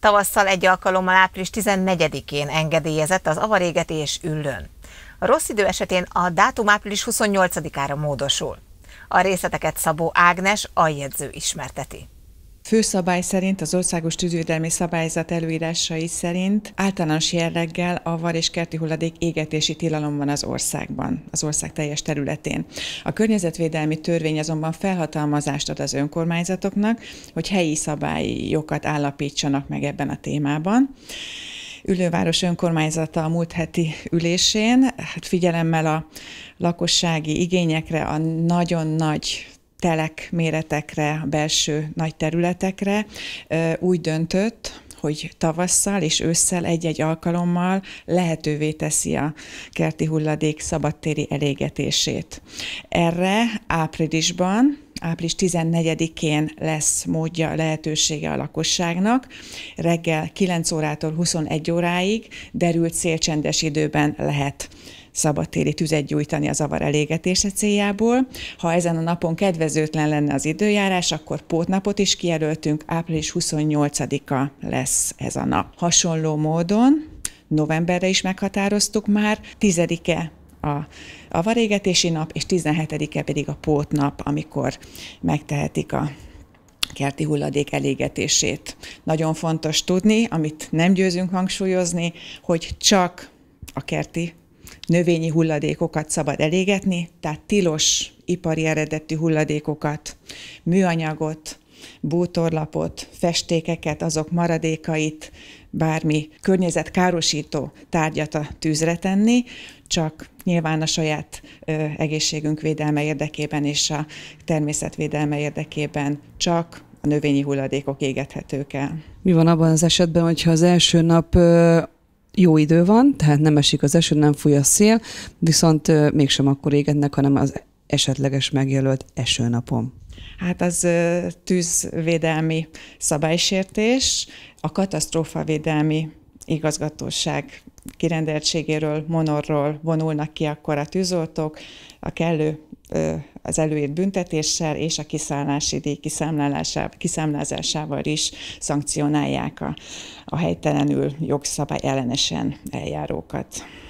Tavasszal egy alkalommal április 14-én engedélyezett az és üllön. A rossz idő esetén a dátum április 28-ára módosul. A részleteket Szabó Ágnes aljegyző ismerteti. Főszabály szerint az Országos Tűzvédelmi Szabályzat előírásai szerint általános jelleggel a var és kerti hulladék égetési tilalom van az országban, az ország teljes területén. A környezetvédelmi törvény azonban felhatalmazást ad az önkormányzatoknak, hogy helyi szabályi állapítsanak meg ebben a témában. Ülőváros önkormányzata a múlt heti ülésén, hát figyelemmel a lakossági igényekre, a nagyon nagy telek méretekre, a belső nagy területekre, úgy döntött, hogy tavasszal és ősszel egy-egy alkalommal lehetővé teszi a kerti hulladék szabadtéri elégetését. Erre áprilisban április 14-én lesz módja, lehetősége a lakosságnak. Reggel 9 órától 21 óráig derült szélcsendes időben lehet szabadtéri tüzet gyújtani a zavar elégetése céljából. Ha ezen a napon kedvezőtlen lenne az időjárás, akkor pótnapot is kijelöltünk, április 28-a lesz ez a nap. Hasonló módon novemberre is meghatároztuk már, 10-e a avarégetési nap, és 17-e pedig a pótnap, amikor megtehetik a kerti hulladék elégetését. Nagyon fontos tudni, amit nem győzünk hangsúlyozni, hogy csak a kerti növényi hulladékokat szabad elégetni, tehát tilos ipari eredetű hulladékokat, műanyagot, bútorlapot, festékeket, azok maradékait, bármi környezetkárosító tárgyat a tűzre tenni, csak nyilván a saját ö, egészségünk védelme érdekében és a természetvédelme érdekében csak a növényi hulladékok égethetők el. Mi van abban az esetben, hogyha az első nap ö, jó idő van, tehát nem esik az eső, nem fúj a szél, viszont mégsem akkor égetnek, hanem az esetleges megjelölt esőnapon. Hát az tűzvédelmi szabálysértés, a katasztrófavédelmi igazgatóság kirendeltségéről, monorról vonulnak ki akkor a tűzoltók, a kellő az előírt büntetéssel és a kiszállási díj kiszámlázásával is szankcionálják a, a helytelenül jogszabály ellenesen eljárókat.